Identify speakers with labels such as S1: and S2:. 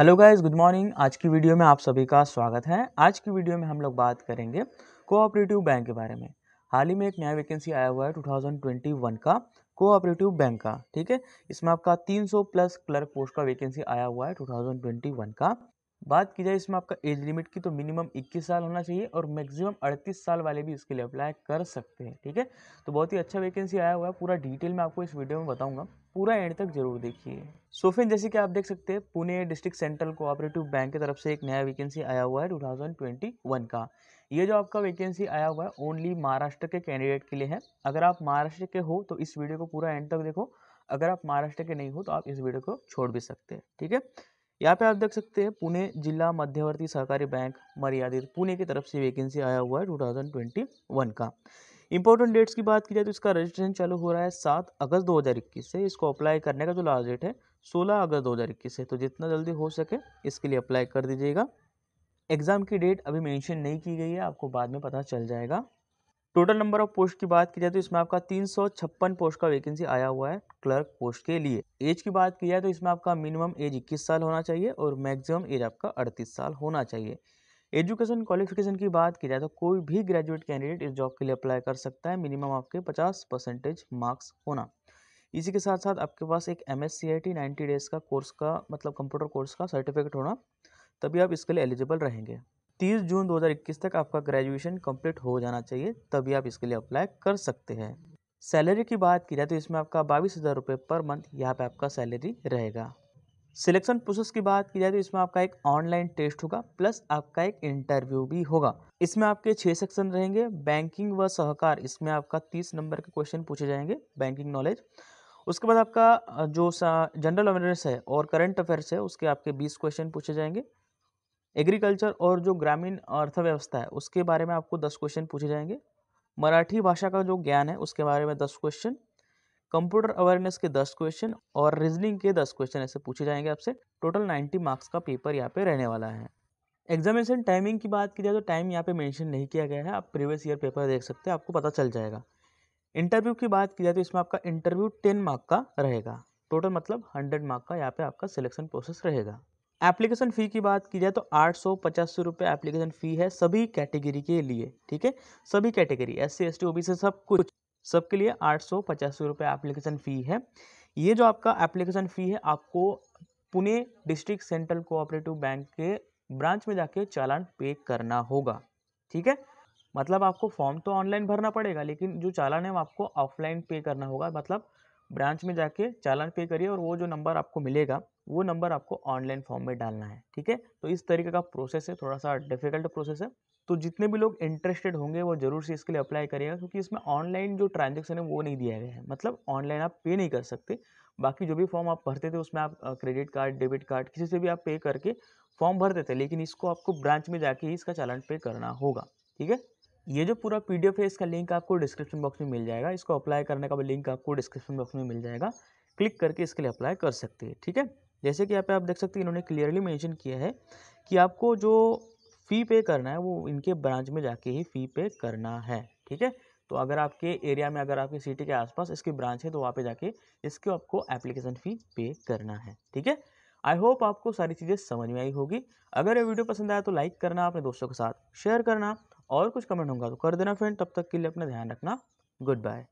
S1: hello guys good morning आज की video में आप सभी का स्वागत है आज की वीडियो में हम लोग बात करेंगे कोऑपरेटिव बैंक के बारे में हाल ही में एक नया वैकेंसी आया हुआ है 2021 का कोऑपरेटिव बैंक का ठीक है इसमें आपका 300 प्लस क्लर्क पोस्ट का वैकेंसी आया हुआ है 2021 का बात की जाए इसमें आपका एज लिमिट की तो मिनिमम 21 साल होना चाहिए और मैक्सिमम 38 साल वाले भी इसके लिए अप्लाई कर सकते हैं ठीक है तो बहुत ही अच्छा वैकेंसी आया हुआ है पूरा डिटेल में आपको इस वीडियो में बताऊंगा पूरा एंड तक जरूर देखिए सो जैसे कि आप देख सकते हैं Pune district central cooperative bank की तरफ से एक नया वैकेंसी आया हुआ है टू का ये जो आपका वैकेंसी आया हुआ है ओनली महाराष्ट्र के कैंडिडेट के लिए है अगर आप महाराष्ट्र के हो तो इस वीडियो को पूरा एंड तक देखो अगर आप महाराष्ट्र के नहीं हो तो आप इस वीडियो को छोड़ भी सकते हैं ठीक है यहाँ पे आप देख सकते हैं पुणे जिला मध्यवर्ती सहकारी बैंक मर्यादित पुणे की तरफ से वैकेंसी आया हुआ है वन का इंपॉर्टेंट डेट्स की बात की जाए तो इसका रजिस्ट्रेशन चालू हो रहा है सात अगस्त इक्कीस से इसको अप्लाई करने का जो लास्ट डेट है सोलह अगस्त इक्कीस से तो जितना जल्दी हो सके इसके लिए अप्लाई कर दीजिएगा एग्ज़ाम की डेट अभी मेंशन नहीं की गई है आपको बाद में पता चल जाएगा टोटल नंबर ऑफ पोस्ट की बात की जाए तो इसमें आपका तीन पोस्ट का वैकेंसी आया हुआ है क्लर्क पोस्ट के लिए एज की बात की जाए तो इसमें आपका मिनिमम एज इक्कीस साल होना चाहिए और मैक्सिमम एज आपका अड़तीस साल होना चाहिए एजुकेशन क्वालिफिकेशन की बात की जाए तो कोई भी ग्रेजुएट कैंडिडेट इस जॉब के लिए अप्लाई कर सकता है मिनिमम आपके 50 परसेंटेज मार्क्स होना इसी के साथ साथ आपके पास एक M S C I T ninety days का कोर्स का मतलब कंप्यूटर कोर्स का सर्टिफिकेट होना तभी आप इसके लिए एलिजिबल रहेंगे तीस जून 2021 तक आपका ग्रेजुएशन कंप्लीट हो जाना चाहिए तभी आप इसके लिए अप्लाई कर सकते हैं सैलरी की बात की जाए तो इसमें आपका बाईस हज़ार रुपये पर मंथ यहाँ पे आपका सैलरी रहेगा सिलेक्शन प्रोसेस की बात की जाए तो इसमें आपका एक ऑनलाइन टेस्ट होगा प्लस आपका एक इंटरव्यू भी होगा इसमें आपके छः सेक्शन रहेंगे बैंकिंग व सहकार इसमें आपका तीस नंबर के क्वेश्चन पूछे जाएंगे बैंकिंग नॉलेज उसके बाद आपका जो जनरल अवेयरनेस है और करंट अफेयर्स है उसके आपके बीस क्वेश्चन पूछे जाएंगे एग्रीकल्चर और जो ग्रामीण अर्थव्यवस्था है उसके बारे में आपको दस क्वेश्चन पूछे जाएंगे मराठी भाषा का जो ज्ञान है उसके बारे में दस क्वेश्चन कंप्यूटर अवेयरनेस के दस क्वेश्चन और रीजनिंग के दस क्वेश्चन ऐसे पूछे जाएंगे आपसे टोटल नाइन्टी मार्क्स का पेपर यहाँ पे रहने वाला है एग्जामिनेशन टाइमिंग की बात की जाए तो टाइम यहाँ पे मेंशन नहीं किया गया है आप प्रीवियस ईयर पेपर देख सकते हैं आपको पता चल जाएगा इंटरव्यू की बात की जाए तो इसमें आपका इंटरव्यू टेन मार्क का रहेगा टोटल मतलब हंड्रेड मार्क का यहाँ पे आपका सिलेक्शन प्रोसेस रहेगा एप्लीकेशन फ़ी की बात की जाए तो आठ सौ पचासी रुपये एप्लीकेशन फ़ी है सभी कैटेगरी के लिए ठीक है सभी category S C S T O B C सब कुछ सबके लिए आठ सौ पचासी रुपये एप्लीकेशन फ़ी है ये जो आपका एप्लीकेशन फ़ी है आपको Pune district central cooperative bank के ब्रांच में जाके चालान पे करना होगा ठीक है मतलब आपको फॉर्म तो ऑनलाइन भरना पड़ेगा लेकिन जो चालान है वो आपको ऑफलाइन पे करना होगा मतलब ब्रांच में जाके चालान पे करिए और वो जो नंबर आपको मिलेगा वो नंबर आपको ऑनलाइन फॉर्म में डालना है ठीक है तो इस तरीके का प्रोसेस है थोड़ा सा डिफिकल्ट प्रोसेस है तो जितने भी लोग इंटरेस्टेड होंगे वो जरूर से इसके लिए अप्लाई करेगा क्योंकि इसमें ऑनलाइन जो ट्रांजेक्शन है वो नहीं दिया गया है मतलब ऑनलाइन आप पे नहीं कर सकते बाकी जो भी फॉर्म आप भरते थे उसमें आप क्रेडिट कार्ड डेबिट कार्ड किसी से भी आप पे करके फॉर्म भरते थे लेकिन इसको आपको ब्रांच में जाके ही इसका चालान पे करना होगा ठीक है ये जो पूरा पी है इसका लिंक आपको डिस्क्रिप्शन बॉक्स में मिल जाएगा इसको अप्लाई करने का भी लिंक आपको डिस्क्रिप्शन बॉक्स में मिल जाएगा क्लिक करके इसके लिए अप्लाई कर सकते हैं ठीक है जैसे कि यहाँ पे आप देख सकते हैं इन्होंने क्लियरली मेंशन किया है कि आपको जो फ़ी पे करना है वो इनके ब्रांच में जाके ही फ़ी पे करना है ठीक है तो अगर आपके एरिया में अगर आपकी सिटी के आसपास इसकी ब्रांच है तो वहाँ पर जाके इसको आपको एप्लीकेशन फ़ी पे करना है ठीक है आई होप आपको सारी चीज़ें समझ में आई होगी अगर ये वीडियो पसंद आया तो लाइक करना अपने दोस्तों के साथ शेयर करना और कुछ कमेंट होगा तो कर देना फ्रेंड तब तक के लिए अपना ध्यान रखना गुड बाय